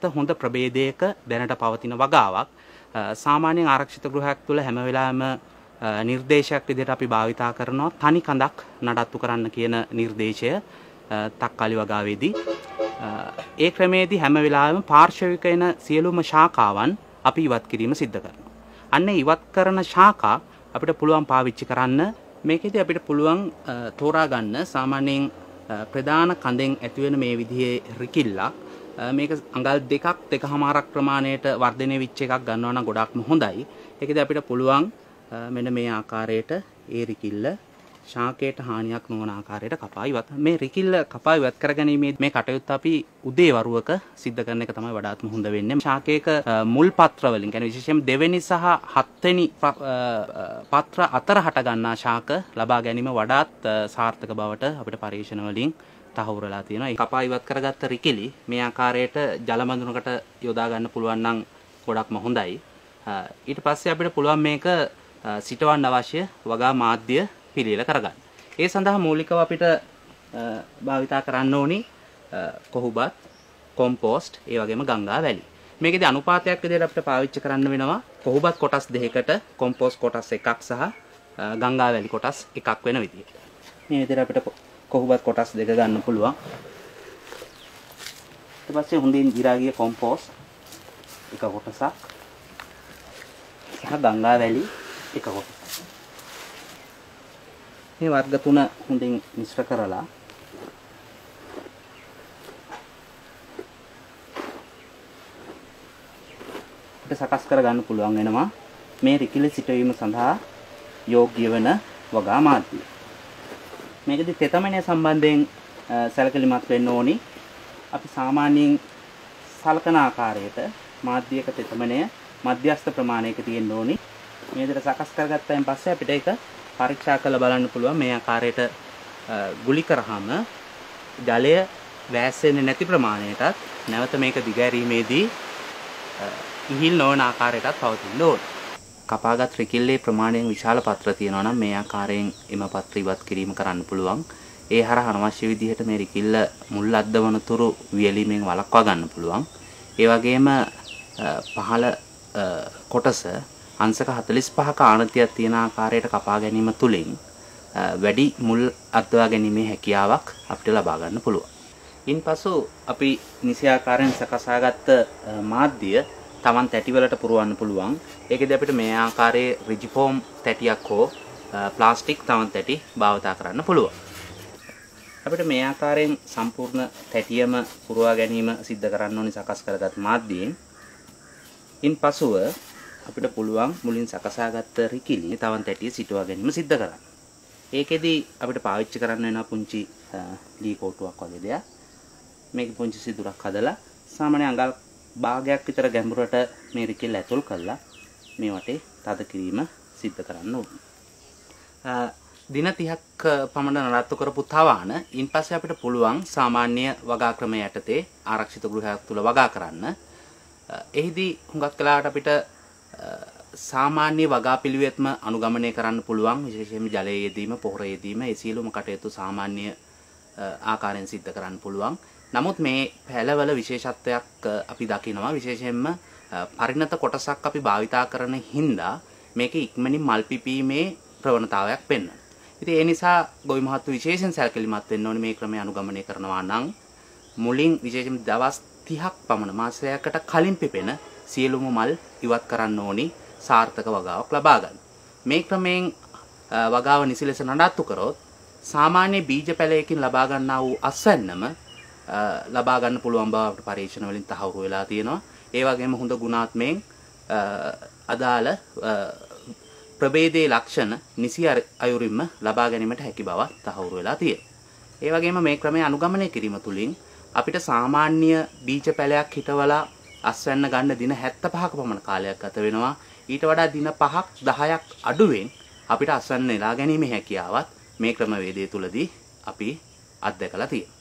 ගත්ත හොඳ ප්‍රබේදයක දැනට පවතින වගාවක් සාමාන්‍යයෙන් ආරක්ෂිත ගෘහයක් තුළ හැම වෙලාවෙම නිර්දේශයක් විදිහට අපි භාවිතා කරනවා තනි කඳක් නඩත්තු කරන්න කියන නිර්දේශය තක්කාලි වගාවේදී ඒ ක්‍රමේදී හැම වෙලාවෙම පාර්ශවික එන සියලුම ශාකාවන් අපි ඉවත් කිරීම සිද්ධ කරනවා. අන්න ඉවත් කරන ශාකා අපිට පුළුවන් පාවිච්චි කරන්න මේකෙදී අපිට පුළුවන් තෝරා ගන්න සාමාන්‍යයෙන් ප්‍රධාන කඳෙන් ඇතිවෙන මේ විදිහේ රිකිල්ලක් මේක අඟල් දෙකක් දෙක හමාරක් ප්‍රමාණයට වර්ධනය විච්ච එකක් ගන්නවා නම් ගොඩක්ම හොඳයි. ඒකද අපිට පුළුවන් මෙන්න මේ ආකාරයට ඒරිකිල්ල ශාකයට හානියක් නොවන ආකාරයට කපා ඉවත් මේ රිකිල්ල කපා ඉවත් කරගැනීමේ මේ කටයුත්ත අපි උදේ වරුවක සිද්ධ කරන එක තමයි වඩාත්ම හොඳ වෙන්නේ ශාකයක මුල් පත්‍ර වලින් කියන්නේ විශේෂයෙන් දෙවෙනි සහ හත්වෙනි පත්‍ර අතර හට ගන්නා ශාක ලබා ගැනීම වඩාත් සාර්ථක බවට අපිට පරීක්ෂණ වලින් තහවුරලා තියෙනවා. ඒ කපා ඉවත් කරගත්ත රිකිලි මේ ආකාරයට ජල බඳුනකට යොදා ගන්න පුළුවන් නම් ගොඩක්ම හොඳයි. ඊට පස්සේ අපිට පුළුවන් මේක සිටවන්න අවශ්‍ය වගා මාධ්‍ය පිළියෙල කරගන්න. ඒ සඳහා මූලිකව අපිට භාවිතා කරන්න ඕනි කොහොබත්, කොම්පෝස්ට්, ඒ වගේම ගංගා වැලි. මේකෙදි අනුපාතයක් විදිහට අපිට පාවිච්චි කරන්න වෙනවා කොහොබත් කොටස් දෙකකට කොම්පෝස්ට් කොටස් එකක් සහ ගංගා වැලි කොටස් එකක් වෙන විදිහට. මේ විදිහට අපිට කොහොබත් කොටස් දෙක ගන්න පුළුවන්. ඊට පස්සේ හොඳින් ගිරා ගිය කොම්පෝස්ට් එක කොටසක් සහ ගංගා වැලි එක කොටසක් මේ වර්ග තුන හොඳින් මිශ්‍ර කරලා සකස් කරගන්න පුළුවන් වෙනවා මේ රිකිලි සිටවීම සඳහා යෝග්‍ය වෙන වගා මාධ්‍ය. මේකදී තෙතමනය සම්බන්ධයෙන් සැලකිලිමත් වෙන්න ඕනි. අපි සාමාන්‍යයෙන් සලකන ආකාරයට මාධ්‍යයක තෙතමනය මධ්‍යස්ථ ප්‍රමාණයක තියෙන්න ඕනි. මේ විදිහට සකස් කරගත්තයින් පස්සේ අපිට ඒක පරීක්ෂා කරලා බලන්න පුළුවන් මේ ආකාරයට ගුලි කරාම ජලය වැස්සෙන්නේ නැති ප්‍රමාණයටත් නැවත මේක දිගහැරීමේදී ඉහිල් නොවන ආකාරයටත් පවතින්න ඕන. කපාගත් රිකිල්ලේ ප්‍රමාණයෙන් විශාල පත්‍ර තියෙනවා නම් මේ ආකාරයෙන් එම පත්‍ර ඉවත් කිරීම කරන්න පුළුවන්. ඒ හරහා අනවශ්‍ය විදිහට මේ රිකිල්ල මුල් අද්දවනතුරු වියලීමෙන් වළක්වා ගන්න පුළුවන්. ඒ වගේම පහළ කොටස අංශක 45ක ආනතියක් තියෙන ආකාරයට කපා ගැනීම තුලින් වැඩි මුල් අත්වා ගැනීමේ හැකියාවක් අපිට ලබා ගන්න පුළුවන්. ඉන්පසු අපි නිසි ආකාරයෙන් සකසාගත් මාධ්‍ය Taman තැටි වලට පුරවන්න පුළුවන්. ඒකෙදි අපිට මේ ආකාරයේ රිජිෆෝම් තැටියක් හෝ ප්ලාස්ටික් Taman තැටි භාවිතා කරන්න පුළුවන්. අපිට මේ ආකාරයෙන් සම්පූර්ණ තැටියම පුරවා ගැනීම සිද්ධ කරන්න ඕනි සකස් කරගත් මාධ්‍යයෙන්. ඉන්පසුව අපිට පුළුවන් මුලින් සකසාගත්ත රිකිලි තවන් තැටිය සිටුවා ගැනීම සිද්ධ කරන්න. ඒකෙදි අපිට පාවිච්චි කරන්න වෙනවා පුංචි ලී කෝටුවක් වගේ දෙයක්. මේක පුංචි සිදුරක් හදලා සාමාන්‍ය අඟල් භාගයක් විතර ගැඹුරට මේ රිකිල් ඇතුල් කරලා මේ වටේ තද කිරීම සිද්ධ කරන්න ඕනේ. දින 30ක් පමණ නඩත්තු කරපු තවාන ඉන්පස්සේ අපිට පුළුවන් සාමාන්‍ය වගා ක්‍රමය යටතේ ආරක්ෂිත ගෘහයක් තුල වගා කරන්න. එහිදී හුඟක් වෙලාවට අපිට සාමාන්‍ය වගා පිළිවෙත්ම අනුගමනය කරන්න පුළුවන් විශේෂයෙන්ම ජලයේදීම පොහොරයේදීම ඒ සියලුම කටයුතු සාමාන්‍ය ආකාරයෙන් සිද්ධ කරන්න පුළුවන්. නමුත් මේ පැලවල විශේෂත්වයක් අපි දකිනවා විශේෂයෙන්ම පරිණත කොටසක් අපි භාවිතා කරන හින්දා මේක ඉක්මනින් මල් පිපීමේ ප්‍රවණතාවයක් පෙන්වන. ඉතින් ඒ නිසා ගොවි මහත්තු විශේෂයෙන් සැලකිලිමත් වෙන්න ඕනේ මේ ක්‍රමය අනුගමනය කරනවා නම් මුලින් විශේෂයෙන් දවස් 30ක් පමණ මාසයකට කලින් පිපෙන සියලුම මල් ඉවත් කරන්න ඕනි සාර්ථක වගාවක් ලබා ගන්න. මේ ක්‍රමයෙන් වගාව නිසි ලෙස නඩත්තු කරොත් සාමාන්‍ය බීජ පැලයකින් ලබා ගන්නා වූ අස්වැන්නම ලබා ගන්න පුළුවන් බව අපේ පරීක්ෂණ වලින් තහවුරු වෙලා තියෙනවා. ඒ වගේම හොඳ ගුණාත්මයෙන් අදාළ ප්‍රභේදයේ ලක්ෂණ නිසි අයුරින්ම ලබා ගැනීමට හැකි බව තහවුරු වෙලා තියෙනවා. ඒ වගේම මේ ක්‍රමය අනුගමනය කිරීම තුළින් අපිට සාමාන්‍ය බීජ පැලයක් හිටවලා අස්වැන්න ගන්න දින 75ක පමණ කාලයක් ගත වෙනවා. ඊට වඩා දින 5ක් 10ක් අඩුවෙන් අපිට අස්වැන්න නෙලා ගැනීමේ හැකියාවත් මේ ක්‍රමවේදය තුලදී අපි අත්දැකලා තියෙනවා.